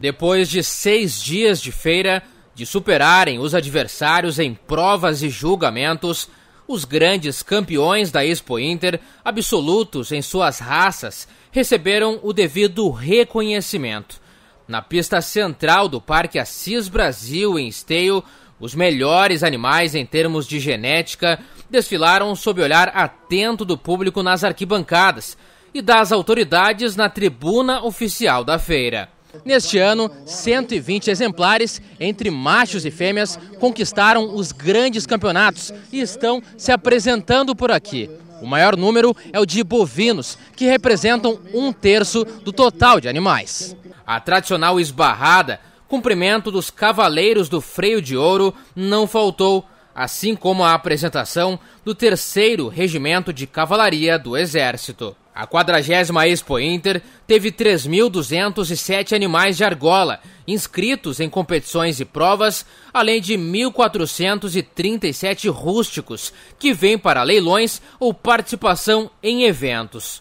Depois de seis dias de feira, de superarem os adversários em provas e julgamentos, os grandes campeões da Expo Inter, absolutos em suas raças, receberam o devido reconhecimento. Na pista central do Parque Assis Brasil, em Esteio, os melhores animais em termos de genética desfilaram sob olhar atento do público nas arquibancadas e das autoridades na tribuna oficial da feira. Neste ano, 120 exemplares, entre machos e fêmeas, conquistaram os grandes campeonatos e estão se apresentando por aqui. O maior número é o de bovinos, que representam um terço do total de animais. A tradicional esbarrada, cumprimento dos Cavaleiros do Freio de Ouro, não faltou, assim como a apresentação do terceiro Regimento de Cavalaria do Exército. A 40 Expo Inter teve 3.207 animais de argola inscritos em competições e provas, além de 1.437 rústicos que vêm para leilões ou participação em eventos.